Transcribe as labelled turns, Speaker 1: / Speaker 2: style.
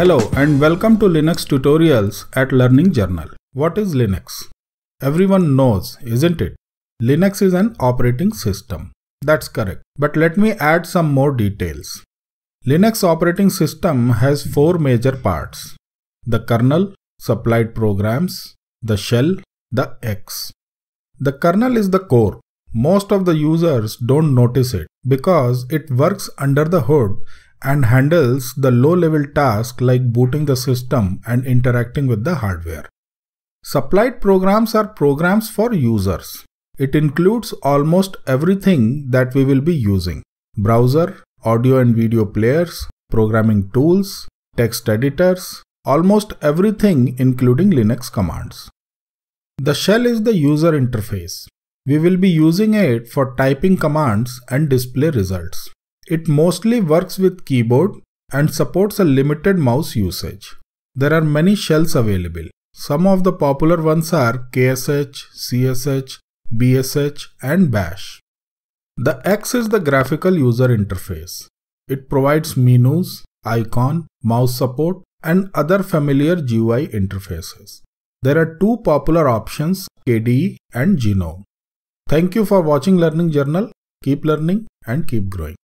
Speaker 1: Hello and welcome to Linux tutorials at Learning Journal. What is Linux? Everyone knows, isn't it? Linux is an operating system. That's correct. But let me add some more details. Linux operating system has four major parts. The kernel, supplied programs, the shell, the X. The kernel is the core. Most of the users don't notice it because it works under the hood and handles the low-level tasks like booting the system and interacting with the hardware. Supplied programs are programs for users. It includes almost everything that we will be using. Browser, audio and video players, programming tools, text editors, almost everything including Linux commands. The shell is the user interface. We will be using it for typing commands and display results. It mostly works with keyboard and supports a limited mouse usage. There are many shells available. Some of the popular ones are KSH, CSH, BSH and Bash. The X is the graphical user interface. It provides menus, icon, mouse support and other familiar GUI interfaces. There are two popular options KDE and Genome. Thank you for watching Learning Journal. Keep learning and keep growing.